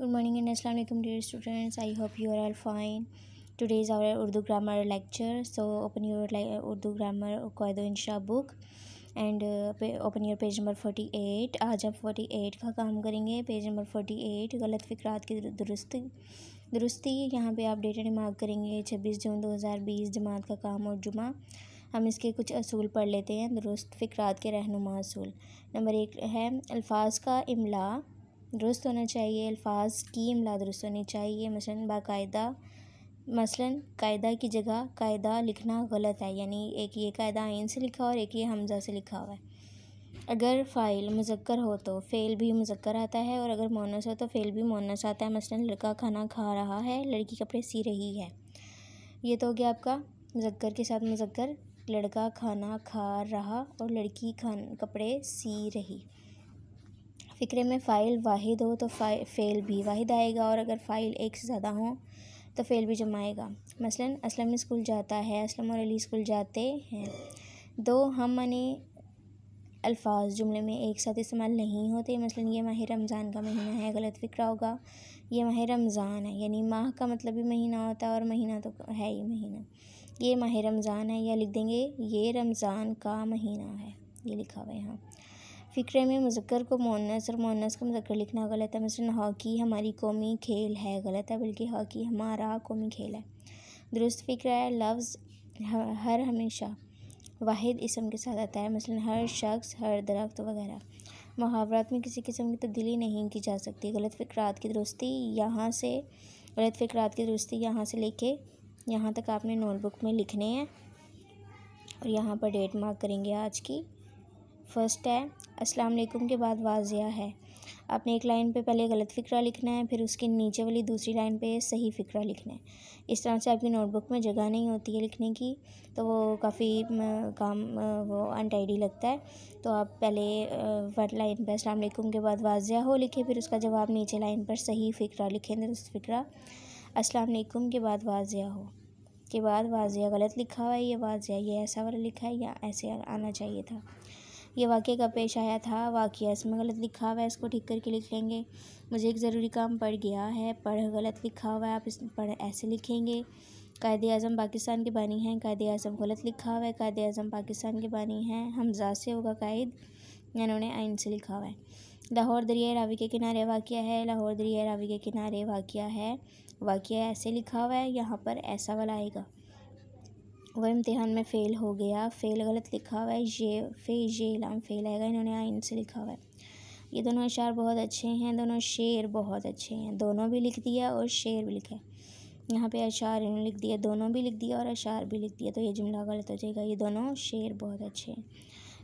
good morning and असल dear students I hope you are are fine today is our Urdu grammar lecture so open your Urdu grammar कैदो शाह book and open your page number forty eight आज आप forty eight का काम करेंगे page number forty eight गलत फिक्रात की दुरुस्त दुरुस्ती यहाँ पर आप डेटा रिमार्क करेंगे छब्बीस जून दो हज़ार बीस जमात का काम और जुमा हम इसके कुछ असूल पढ़ लेते हैं दुरुस्त फिक्रात के रहनुमा असूल नंबर एक है अल्फाज का इमला दुरुस्त होना चाहिए अल्फाज की इमला दुरुस्त होनी चाहिए मसलन बाकायदा मसलन कायदा की जगह कायदा लिखना गलत है यानी एक ये कायदा आइन से लिखा और एक ये हमज़ा से लिखा हुआ है अगर फ़ाइल मुजक्कर हो तो फ़ेल भी मुजक्कर आता है और अगर मोनस हो तो फ़ेल भी मोनस आता है मसलन लड़का खाना खा रहा है लड़की कपड़े सी रही है ये तो हो गया आपका मुजक्कर के साथ मुजक्र लड़का खाना खा रहा और लड़की खान कपड़े सी रही फ़िक्रे में फ़ाइल वाहिद हो तो फ़ेल भी वाहिद आएगा और अगर फ़ाइल एक से ज़्यादा हो तो फ़ेल भी जमाएगा मसलन असलम स्कूल जाता है असलम और अली स्कूल जाते हैं दो हम मनी अल्फाज जुमले में एक साथ इस्तेमाल नहीं होते मसलन ये माह रमज़ान का महीना है गलत फ़िक्रा होगा ये माह रमज़ान है यानी माह का मतलब भी महीना होता है और महीना तो है ही महीना ये माह रमज़ान है या लिख देंगे ये रमज़ान का महीना है ये लिखा हुआ है यहाँ फ़िक्र में मुजक्र को मोनस और मोनस को मुजक्र लिखना गलत है मसलन हॉकी हमारी कौमी खेल है गलत है बल्कि हॉकी हमारा कौमी खेल है दुरुस्त फ़िक्र है लफ्ज़ हर हमेशा वाहिद इसम के साथ आता है मसलन हर शख्स हर दरख्त वगैरह मुहावरात में किसी किस्म की तब्दीली नहीं की जा सकती गलत फ़िक्रात की दुरुस्ती यहाँ से गलत फ़िक्रात की दुरुस्ती यहाँ से लेके यहाँ तक आपने नोटबुक में लिखने हैं और यहाँ पर डेट मार्क करेंगे आज की फर्स्ट है अस्सलाम वालेकुम के बाद वाजिया है आपने एक लाइन पे पहले गलत फ़िक्रा लिखना है फिर उसके नीचे वाली दूसरी लाइन पे सही फ़िक्रा लिखना है इस तरह से आपकी नोटबुक में जगह नहीं होती है लिखने की तो वो काफ़ी काम वो अनटाइडी लगता है तो आप पहले वन लाइन पर अस्सलाम वालेकुम के बाद वाजिया हो लिखें फिर उसका जवाब नीचे लाइन पर सही फ़िक्रा लिखें दुरुस्त फ़िक्रा असलम के बाद वाजिया हो के बाद वाजिया गलत लिखा हुआ है ये वाजिया ये ऐसा वाला लिखा है या ऐसे आना चाहिए था ये वाक्य का पेश आया था वाक्य इसमें गलत लिखा हुआ है इसको ठीक करके लिख लेंगे मुझे एक ज़रूरी काम पड़ गया है पढ़ गलत लिखा हुआ है आप इस पढ़ ऐसे लिखेंगे कायद अजम पाकिस्तान के बानी हैं कायद अजम गलत लिखा हुआ है कायद अजम पाकिस्तान के बानी हैं हमजा से होगा कायद इन्होंने आइन से लिखा हुआ है लाहौर दरिया रावी के किनारे वाक़ है लाहौर दरिया रावी के किनारे वाक़ है वाक़ ऐसे लिखा हुआ है यहाँ पर ऐसा वाला आएगा वह इम्तिहान में फ़ेल हो गया फ़ेल गलत लिखा हुआ है ये फे ये लाम फेल आएगा इन्होंने आइन से लिखा हुआ है ये दोनों अशार बहुत अच्छे हैं दोनों शेर बहुत अच्छे हैं दोनों भी लिख दिया और शेर भी लिखा है यहाँ पे अशार इन्होंने लिख दिया दोनों भी लिख दिया और अशार भी लिख दिया तो ये जुमला गलत हो जाएगा ये दोनों शेर बहुत अच्छे हैं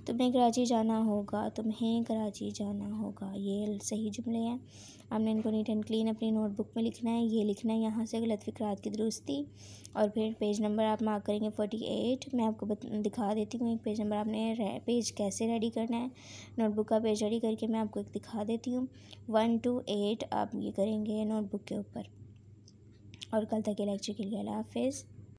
तुम्हें कराची जाना होगा तुम्हें कराची जाना होगा ये सही जुमले हैं आपने इनको नीट एंड क्लीन अपनी नोटबुक में लिखना है ये लिखना है यहाँ से गलत फिक्रात की दुरुस्ती और फिर पेज नंबर आप मार्क करेंगे फोर्टी एट मैं आपको दिखा देती हूँ एक पेज नंबर आपने पेज कैसे रेडी करना है नोटबुक का पेज रेडी करके मैं आपको एक दिखा देती हूँ वन टू एट आप ये करेंगे नोटबुक के ऊपर और कल तक के लेक्चर के लिए अला हाफिज़